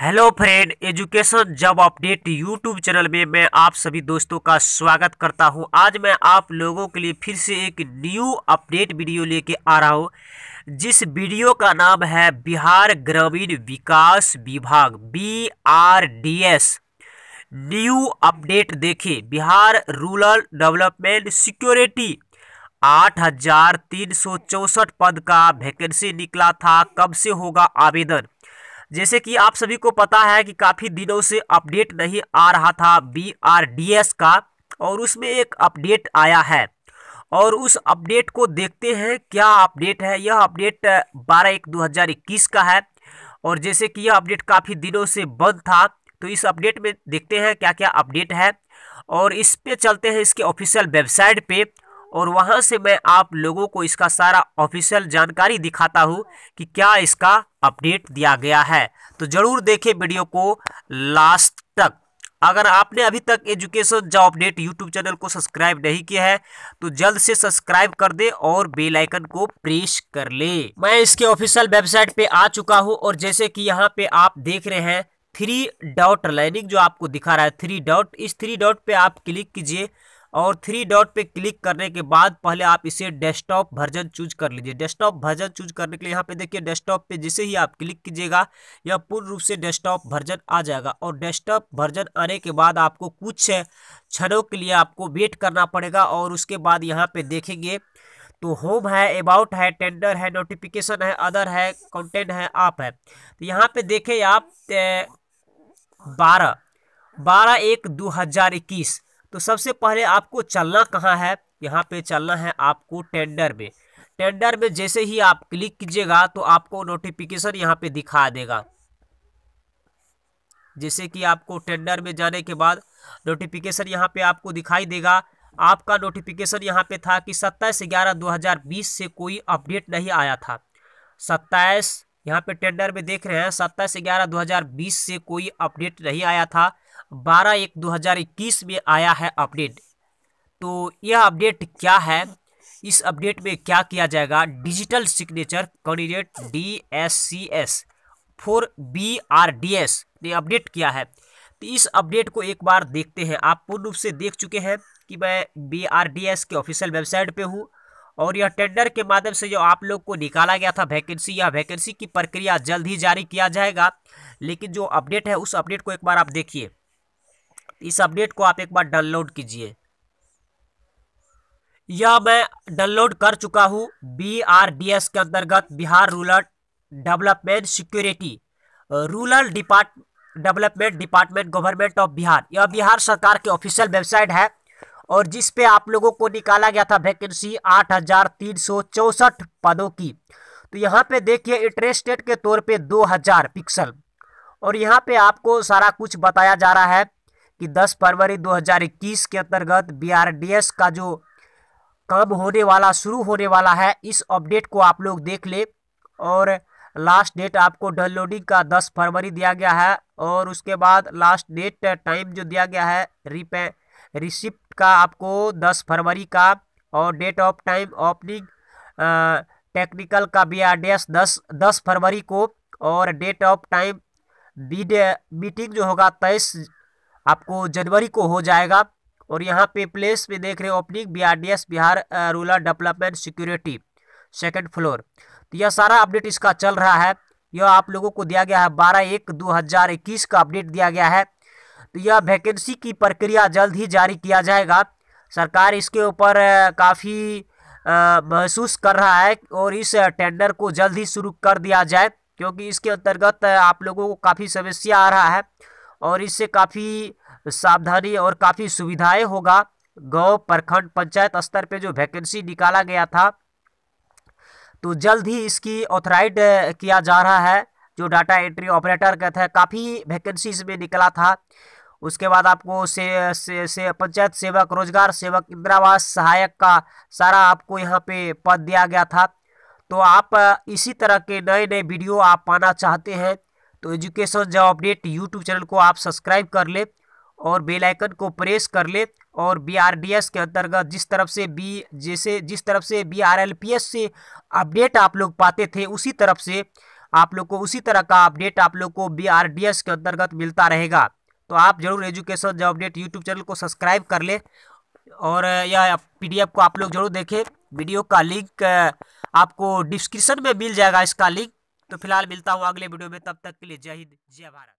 hello friend education job update YouTube channel में मैं आप सभी दोस्तों का स्वागत करता हूं आज मैं आप लोगों के लिए फिर से एक न्यू अपडेट वीडियो लेके आ रहा हूं जिस वीडियो का नाम है बिहार ग्रामीण विकास विभाग B R D S new update देखे बिहार रूरल डेवलपमेंट सिक्योरिटी आठ हजार तीन सौ चौसठ पद का वैकेंसी निकला था कब से होगा आवेदन जैसे कि आप सभी को पता है कि काफ़ी दिनों से अपडेट नहीं आ रहा था बी का और उसमें एक अपडेट आया है और उस अपडेट को देखते हैं क्या अपडेट है यह अपडेट 12 एक 2021 का है और जैसे कि यह अपडेट काफ़ी दिनों से बंद था तो इस अपडेट में देखते हैं क्या क्या अपडेट है और इस पे चलते हैं इसके ऑफिशियल वेबसाइट पे और वहाँ से मैं आप लोगों को इसका सारा ऑफिशियल जानकारी दिखाता हूँ कि क्या इसका अपडेट दिया गया है तो ज़रूर देखें वीडियो को लास्ट तक अगर आपने अभी तक education job update YouTube channel को सब्सक्राइब नहीं किया है तो जल्द से सब्सक्राइब कर दे और बेल आइकन को प्रेस कर ले मैं इसके ऑफिशियल वेबसाइट पे आ चुका हूँ और जैसे कि यहाँ पे आप देख रहे हैं थ्री डॉट लाइनिंग जो आपको दिखा रहा है थ्री डॉट इस थ्री डॉट पे आप क्लिक कीजिए और थ्री डॉट पे क्लिक करने के बाद पहले आप इसे डेस्कटॉप वर्जन चूज कर लीजिए डेस्कटॉप वर्जन चूज करने के लिए यहाँ पे देखिए डेस्कटॉप पे जिसे ही आप क्लिक कीजिएगा यह पूर्ण रूप से डेस्कटॉप वर्जन आ जाएगा और डेस्कटॉप वर्जन आने के बाद आपको कुछ क्षणों के लिए आपको वेट करना पड़ेगा और उसके बाद यहाँ पे देखेंगे तो होम है अबाउट है टेंडर है नोटिफिकेशन है अदर है कॉन्टेंट है आप है तो यहाँ पे देखें आप बारह बारह एक दो हज़ार इक्कीस तो सबसे पहले आपको चलना कहाँ है यहाँ पे चलना है आपको टेंडर में टेंडर में जैसे ही आप क्लिक कीजिएगा तो आपको नोटिफिकेशन यहाँ पे दिखा देगा जैसे कि आपको टेंडर में जाने के बाद नोटिफिकेशन यहाँ पे आपको दिखाई देगा आपका नोटिफिकेशन यहाँ पे था कि सत्ताईस ग्यारह दो हज़ार बीस से कोई अपडेट नहीं आया था सत्ताईस यहाँ पे टेंडर में देख रहे हैं सत्ताईस ग्यारह दो हज़ार बीस से कोई अपडेट नहीं आया था बारह एक दो हज़ार इक्कीस में आया है अपडेट तो यह अपडेट क्या है इस अपडेट में क्या किया जाएगा digital signature candidate D S C S for B R D S ने अपडेट किया है तो इस अपडेट को एक बार देखते हैं आप पूर्ण रूप से देख चुके हैं कि मैं बी आर डी एस के ऑफिशियल वेबसाइट पे हूँ और यह टेंडर के माध्यम से जो आप लोग को निकाला गया था वैकेंसी या वैकेंसी की प्रक्रिया जल्द ही जारी किया जाएगा लेकिन जो अपडेट है उस अपडेट को एक बार आप देखिए इस अपडेट को आप एक बार डाउनलोड कीजिए यह मैं डाउनलोड कर चुका हूँ बी आर डी एस के अंतर्गत Bihar rural development security rural depart development department government of Bihar यह बिहार सरकार के ऑफिशियल वेबसाइट है और जिस पे आप लोगों को निकाला गया था वैकेंसी आठ हजार तीन सौ चौसठ पदों की तो यहाँ पे देखिए इंटरेस्टेड के तौर पे दो हजार पिक्सल और यहाँ पे आपको सारा कुछ बताया जा रहा है कि 10 फरवरी 2021 के अंतर्गत बी का जो कब होने वाला शुरू होने वाला है इस अपडेट को आप लोग देख ले और लास्ट डेट आपको डाउनलोडिंग का 10 फरवरी दिया गया है और उसके बाद लास्ट डेट टाइम जो दिया गया है रिपे रिसिप्ट का आपको 10 फरवरी का और date of time opening technical का बी आर डी एस दस दस फरवरी को और डेट ऑफ टाइम मीटिंग जो होगा तेईस आपको जनवरी को हो जाएगा और यहाँ पे प्लेस में देख रहे हो opening B Bihar rural development security second floor तो यह सारा अपडेट इसका चल रहा है यह आप लोगों को दिया गया है बारह एक दो हज़ार इक्कीस का अपडेट दिया गया है तो यह वैकेंसी की प्रक्रिया जल्द ही जारी किया जाएगा सरकार इसके ऊपर काफ़ी महसूस कर रहा है और इस टेंडर को जल्द ही शुरू कर दिया जाए क्योंकि इसके अंतर्गत आप लोगों को काफ़ी समस्या आ रहा है और इससे काफ़ी तो सावधानी और काफ़ी सुविधाएं होगा गांव प्रखंड पंचायत स्तर पे जो वैकेंसी निकाला गया था तो जल्द ही इसकी ऑथराइड किया जा रहा है जो डाटा एंट्री ऑपरेटर का था काफ़ी वैकेंसी इसमें निकला था उसके बाद आपको से, से, से पंचायत सेवक रोजगार सेवक इंदिरावास सहायक का सारा आपको यहाँ पे पद दिया गया था तो आप इसी तरह के नए नए वीडियो आप पाना चाहते हैं तो education job update YouTube channel को आप सब्सक्राइब कर ले और बेल आइकन को प्रेस कर ले और बी आर डी एस के अंतर्गत जिस तरफ से बी जैसे जिस तरफ से B R L P S से अपडेट आप लोग पाते थे उसी तरफ से आप लोग को उसी तरह का अपडेट आप लोग को बी आर डी एस के अंतर्गत मिलता रहेगा तो आप जरूर education job update YouTube channel को सब्सक्राइब कर ले और यह पीडीएफ को आप लोग जरूर देखें वीडियो का लिंक आपको डिस्क्रिप्शन में मिल जाएगा इसका लिंक तो फिलहाल मिलता हूँ अगले वीडियो में तब तक के लिए जय हिंद जय भारत